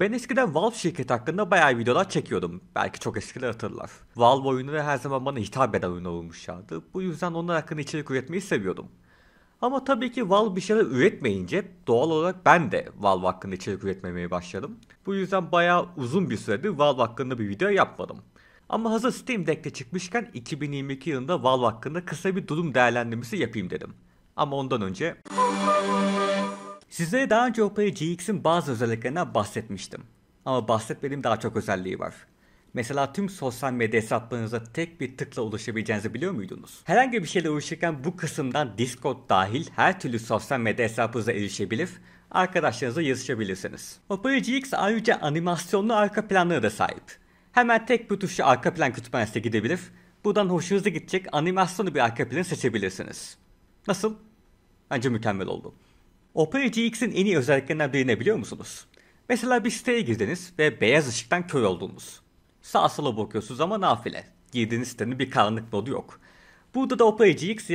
Ben eskiden Valve şirketi hakkında bayağı videolar çekiyordum. Belki çok eskiler hatırlar. Valve oyunları her zaman bana hitap eden oyun olmuşlardı. Bu yüzden onlar hakkında içerik üretmeyi seviyordum. Ama tabii ki Valve bir şeyler üretmeyince doğal olarak ben de Valve hakkında içerik üretmemeye başladım. Bu yüzden bayağı uzun bir süredir Valve hakkında bir video yapmadım. Ama hazır Steam Deck'te çıkmışken 2022 yılında Valve hakkında kısa bir durum değerlendirmesi yapayım dedim. Ama ondan önce... Size daha önce Opera GX'in bazı özelliklerinden bahsetmiştim. Ama bahsetmediğim daha çok özelliği var. Mesela tüm sosyal medya hesaplarınıza tek bir tıkla ulaşabileceğinizi biliyor muydunuz? Herhangi bir şeyle uğraşırken bu kısımdan Discord dahil her türlü sosyal medya hesabınıza erişebilir, arkadaşlarınızla yazışabilirsiniz. Opera GX ayrıca animasyonlu arka planlara da sahip. Hemen tek bir tuşla arka plan kütüphanesine gidebilir, buradan hoşunuza gidecek animasyonlu bir arka planı seçebilirsiniz. Nasıl? Bence mükemmel oldu. Opel en iyi özelliklerinden birini biliyor musunuz? Mesela bir siteye girdiniz ve beyaz ışıktan köy oldunuz. Sağ sola bakıyorsunuz ama nafile. Girdiğiniz sitenin bir karanlık modu yok. Burada da Opel GX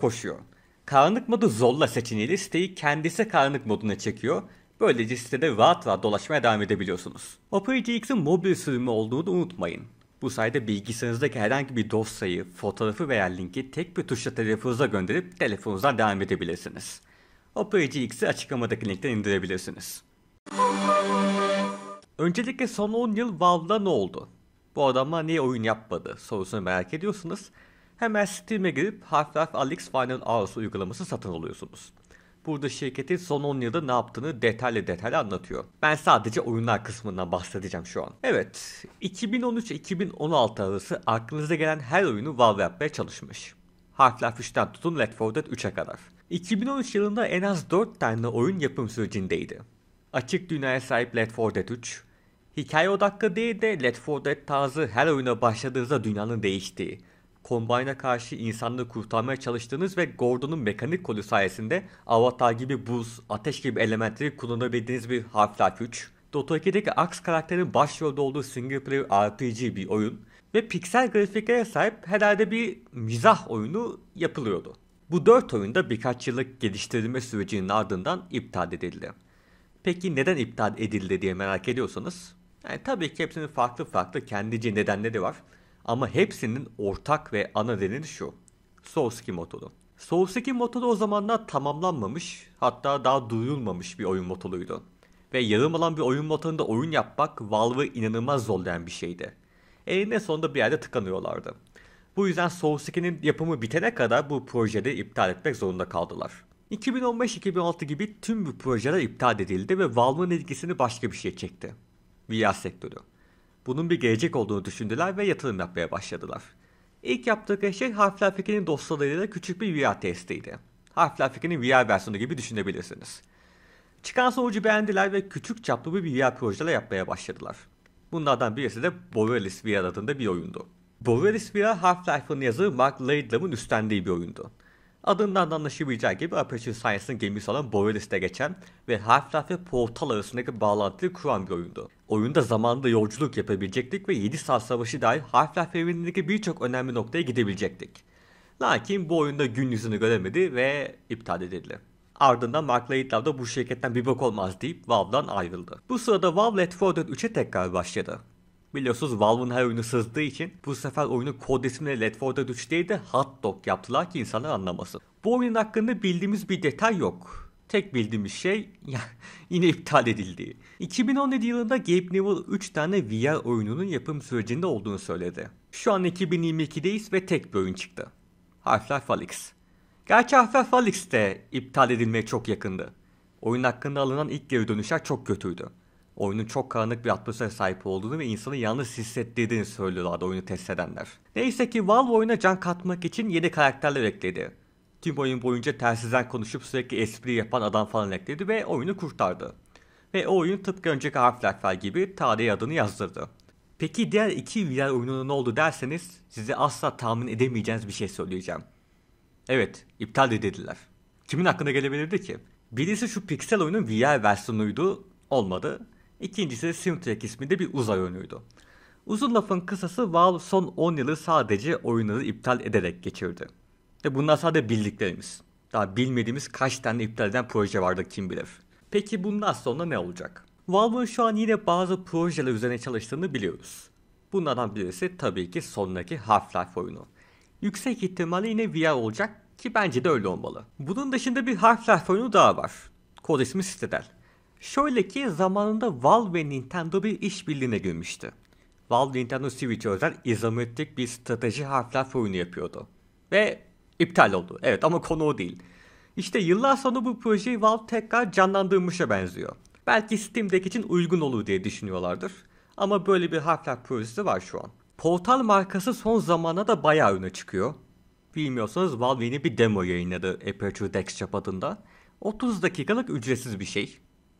koşuyor. Karanlık modu zorla seçeneğiyle siteyi kendisi karanlık moduna çekiyor. Böylece sitede rahat rahat dolaşmaya devam edebiliyorsunuz. Opera mobil sürümü olduğunu da unutmayın. Bu sayede bilgisayarınızdaki herhangi bir dosyayı, fotoğrafı veya linki tek bir tuşla telefonunuza gönderip telefonunuzdan devam edebilirsiniz. Operacı X'i açıklamadaki linkten indirebilirsiniz. Öncelikle son 10 yıl Valve'da ne oldu? Bu adamlar niye oyun yapmadı sorusunu merak ediyorsunuz. Hemen Steam'e girip Half-Life Alyx Final Hours uygulaması satın alıyorsunuz. Burada şirketin son 10 yılda ne yaptığını detaylı detaylı anlatıyor. Ben sadece oyunlar kısmından bahsedeceğim şu an. Evet, 2013-2016 arası aklınıza gelen her oyunu Valve yapmaya çalışmış. Half-Life 3'ten tutun Left 4 Dead 3'e kadar. 2013 yılında en az 4 tane oyun yapım sürecindeydi. Açık dünyaya sahip Left 4 Dead 3, hikaye odaklı değil de Left 4 Dead tarzı her oyuna başladığınızda dünyanın değiştiği, Combine'a karşı insanlığı kurtarmaya çalıştığınız ve Gordon'un mekanik kolu sayesinde avatar gibi buz, ateş gibi elementleri kullanabildiğiniz bir Half-Life 3, Dota 2'deki Axe karakterinin başrolde olduğu single player RPG bir oyun ve piksel grafiklere sahip herhalde bir mizah oyunu yapılıyordu. Bu dört oyunda birkaç yıllık geliştirilme sürecinin ardından iptal edildi. Peki neden iptal edildi diye merak ediyorsanız, yani tabii ki hepsinin farklı farklı kendici nedenleri var. Ama hepsinin ortak ve ana nedeni şu. Soulski motoru. Soulski motoru o zamanlar tamamlanmamış, hatta daha duyulmamış bir oyun motoruydu. Ve yarım alan bir oyun motorunda oyun yapmak Valve'ı inanılmaz zorlayan bir şeydi. Eninde sonunda bir yerde tıkanıyorlardı. Bu yüzden Source 2'nin yapımı bitene kadar bu projede iptal etmek zorunda kaldılar. 2015-2016 gibi tüm bu projeler iptal edildi ve Valve'ın ilgisini başka bir şeye çekti. VR sektörü. Bunun bir gelecek olduğunu düşündüler ve yatırım yapmaya başladılar. İlk yaptıkları şey Half-Life 2'nin dosyalarıyla küçük bir VR testiydi. Half-Life 2'nin VR versiyonu gibi düşünebilirsiniz. Çıkan sonucu beğendiler ve küçük çaplı bir VR projeler yapmaya başladılar. Bunlardan birisi de Borealis VR adında bir oyundu. Borealis Vira Half-Life'ın yazarı Mark Laidlam'ın üstlendiği bir oyundu. Adından da anlaşılacağı gibi Aperture Science'ın gemisi olan Borealis'te geçen ve Half-Life ve Portal arasındaki bağlantıyı kuran bir oyundu. Oyunda zamanda yolculuk yapabilecektik ve 7 saat savaşı dahil Half-Life evrenindeki birçok önemli noktaya gidebilecektik. Lakin bu oyunda gün yüzünü göremedi ve iptal edildi. Ardından Mark Laidlaw da bu şirketten bir bok olmaz deyip Valve'dan ayrıldı. Bu sırada Valve Let 4 3'e tekrar başladı. Biliyorsunuz Valve'ın her oyunu sızdığı için bu sefer oyunu kod ismine Left 4 Dead 3 değil de Hot Dog yaptılar ki insanlar anlamasın. Bu oyunun hakkında bildiğimiz bir detay yok. Tek bildiğimiz şey yine iptal edildi. 2017 yılında Gabe Newell 3 tane VR oyununun yapım sürecinde olduğunu söyledi. Şu an 2022'deyiz ve tek bir oyun çıktı. Half-Life Alyx. Gerçi Half-Life Alyx de iptal edilmeye çok yakındı. Oyun hakkında alınan ilk geri dönüşler çok kötüydü oyunun çok karanlık bir atmosfer sahip olduğunu ve insanı yalnız hissettirdiğini söylüyorlardı oyunu test edenler. Neyse ki Valve oyuna can katmak için yeni karakterler ekledi. Tüm oyun boyunca telsizden konuşup sürekli espri yapan adam falan ekledi ve oyunu kurtardı. Ve o oyun tıpkı önceki Half-Life gibi tarihe adını yazdırdı. Peki diğer iki VR oyununa ne oldu derseniz size asla tahmin edemeyeceğiniz bir şey söyleyeceğim. Evet, iptal edildiler. Kimin hakkında gelebilirdi ki? Birisi şu piksel oyunun VR versiyonuydu, olmadı. İkincisi de Simtrek isminde bir uzay oyunuydu. Uzun lafın kısası Valve son 10 yılı sadece oyunları iptal ederek geçirdi. Ve bunlar sadece bildiklerimiz. Daha bilmediğimiz kaç tane iptal eden proje vardı kim bilir. Peki bundan sonra ne olacak? Valve'ın şu an yine bazı projeler üzerine çalıştığını biliyoruz. Bunlardan birisi tabii ki sonraki Half-Life oyunu. Yüksek ihtimalle yine VR olacak ki bence de öyle olmalı. Bunun dışında bir Half-Life oyunu daha var. Kod ismi Citadel. Şöyle ki zamanında Valve ve Nintendo bir işbirliğine girmişti. Valve Nintendo Switch özel izometrik bir strateji Half-Life oyunu yapıyordu. Ve iptal oldu. Evet ama konu o değil. İşte yıllar sonra bu projeyi Valve tekrar canlandırmışa benziyor. Belki Steam için uygun olur diye düşünüyorlardır. Ama böyle bir Half-Life projesi var şu an. Portal markası son zamana da bayağı öne çıkıyor. Bilmiyorsanız Valve yeni bir demo yayınladı Aperture Dex adında. 30 dakikalık ücretsiz bir şey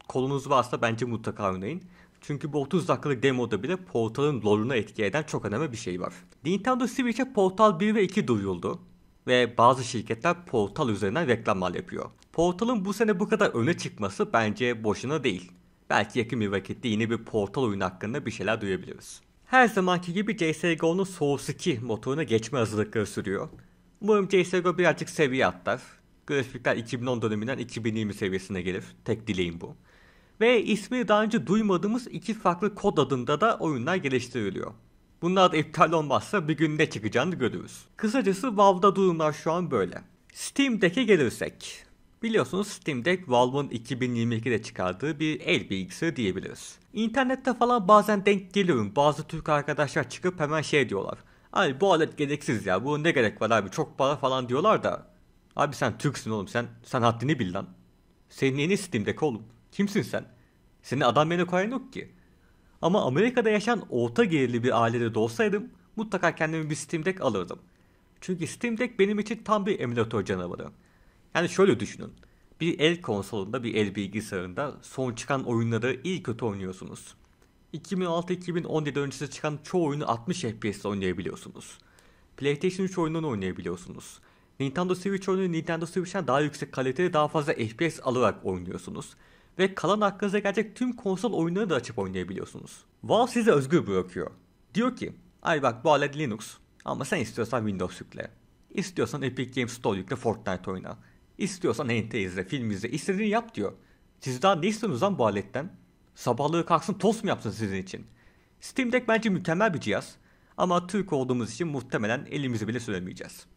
kolunuz varsa bence mutlaka oynayın. Çünkü bu 30 dakikalık demoda bile Portal'ın lore'una etki eden çok önemli bir şey var. Nintendo Switch'e Portal 1 ve 2 duyuldu ve bazı şirketler Portal üzerinden reklamlar yapıyor. Portal'ın bu sene bu kadar öne çıkması bence boşuna değil. Belki yakın bir vakitte yeni bir Portal oyunu hakkında bir şeyler duyabiliriz. Her zamanki gibi CSGO'nun Source 2 motoruna geçme hazırlıkları sürüyor. Umarım CSGO birazcık seviye atlar. Grafikler 2010 döneminden 2020 seviyesine gelir. Tek dileğim bu. Ve ismi daha önce duymadığımız iki farklı kod adında da oyunlar geliştiriliyor. Bunlar da iptal olmazsa bir gün ne çıkacağını görürüz. Kısacası Valve'da durumlar şu an böyle. Steam Deck'e gelirsek. Biliyorsunuz Steam Deck Valve'ın 2022'de çıkardığı bir el bilgisayarı diyebiliriz. İnternette falan bazen denk geliyorum. Bazı Türk arkadaşlar çıkıp hemen şey diyorlar. Abi bu alet gereksiz ya. Bu ne gerek var abi çok para falan diyorlar da. Abi sen Türksün oğlum sen sen haddini bil lan. Senin yeni Steam Deck oğlum. Kimsin sen? Seni adam beni koyan yok ki. Ama Amerika'da yaşayan orta gelirli bir ailede doğsaydım, mutlaka kendimi bir Steam Deck alırdım. Çünkü Steam Deck benim için tam bir emülatör canavarı. Yani şöyle düşünün. Bir el konsolunda, bir el bilgisayarında son çıkan oyunları iyi kötü oynuyorsunuz. 2006-2017 öncesi çıkan çoğu oyunu 60 FPS'le oynayabiliyorsunuz. PlayStation 3 oyununu oynayabiliyorsunuz. Nintendo Switch oyunu Nintendo Switch'ten daha yüksek kalitede, daha fazla FPS alarak oynuyorsunuz ve kalan aklınıza gelecek tüm konsol oyunları da açıp oynayabiliyorsunuz. Valve size özgür bırakıyor. Diyor ki, ay bak bu alet Linux ama sen istiyorsan Windows yükle. İstiyorsan Epic Games Store yükle Fortnite oyna. İstiyorsan NT izle, film izle, istediğini yap diyor. Siz daha ne istiyorsunuz lan bu aletten? Sabahlığı kalksın tost mu yapsın sizin için? Steam Deck bence mükemmel bir cihaz ama Türk olduğumuz için muhtemelen elimizi bile söylemeyeceğiz.